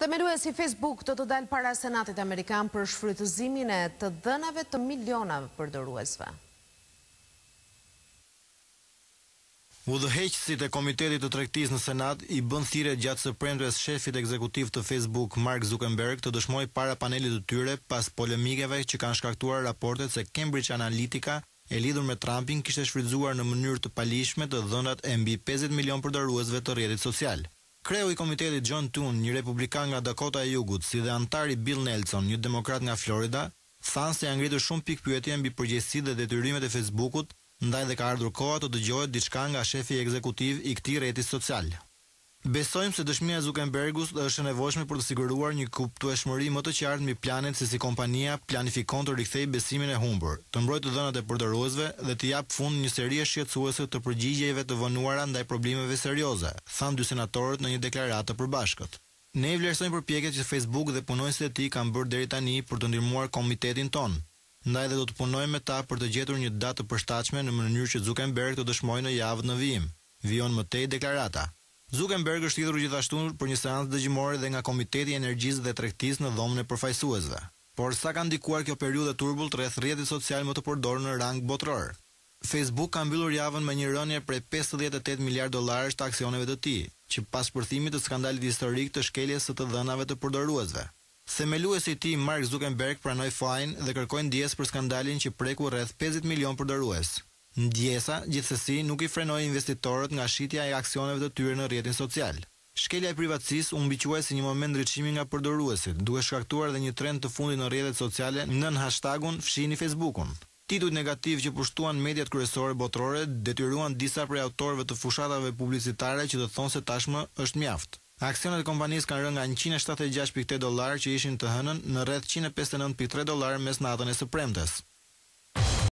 Dhe me e si Facebook të të dalë para Senatit Amerikan për shfrytëzimin e të dënave të milionave për dëruesve. U dhe heqësit e Komitetit të trektis në Senat i bënë thire gjatë së prendres shefit ekzekutiv të Facebook Mark Zuckerberg të dëshmoj para panelit të tyre pas polemikeve që kanë shkaktuar raportet se Cambridge Analytica e lidur me Trumpin kishtë shfridzuar në mënyrë të palishme të dhëndat e mbi 50 milion për të rjetit social. Kreu i komitetit John Thune, një republikan nga Dakota e Jugut, si dhe antari Bill Nelson, një demokrat nga Florida, thanë se janë ngritur shumë pikë pyetje mbi përgjegjësitë dhe detyrimet e Facebookut, ndaj dhe ka ardhur koha të dëgjohet diçka nga shefi ekzekutiv i këtij rreti social. Besojmë se dëshmia e Zuckerbergut është e nevojshme për të siguruar një kuptueshmëri më të qartë mbi planet se si kompania planifikon të rikthej besimin e humbur, të mbrojë të dhënat e përdoruesve dhe të jap fund një seri shqetësuese të përgjigjeve të vonuara ndaj problemeve serioze, than dy senatorët në një deklaratë të përbashkët. Ne i vlerësojmë përpjekjet që Facebook dhe punonjësit e tij kanë bërë deri tani për të ndihmuar komitetin ton. Ndaj do të punojmë me ta për të gjetur një datë të përshtatshme në mënyrë që Zuckerberg të dëshmojë në javën e vijim. Vion më tej deklarata. Zuckerberg është hidhur gjithashtu për një seancë dëgjimore dhe nga Komiteti i Energjisë dhe Tregtisë në dhomën e përfaqësuesve. Por sa ka ndikuar kjo periudhë turbullt rreth rrjetit social më të përdorur në rang botëror? Facebook ka mbyllur javën me një rënje prej 58 miliard dollarësh të aksioneve të tij, që pas përthimit të skandalit historik të shkeljes së të dhënave të përdoruesve. Themeluesi i tij Mark Zuckerberg pranoi fajin dhe kërkoi ndjes për skandalin që preku rreth 50 milion përdorues. Ndjesa, gjithsesi, nuk i frenoi investitorët nga shitja e aksioneve të tyre në rrjetin social. Shkelja e privatësisë u mbiquaj si një moment ndriçimi nga përdoruesit, duke shkaktuar edhe një trend të fundit në rrjetet sociale në hashtagun fshini Facebookun. Titujt negativ që pushtuan mediat kryesore botërore detyruan disa prej autorëve të fushatave publicitare që të thonë se tashmë është mjaft. Aksionet e kompanisë kanë rënë nga 176.8 dollarë që ishin të hënën në rreth 159.3 dollarë mes natën e së premtes.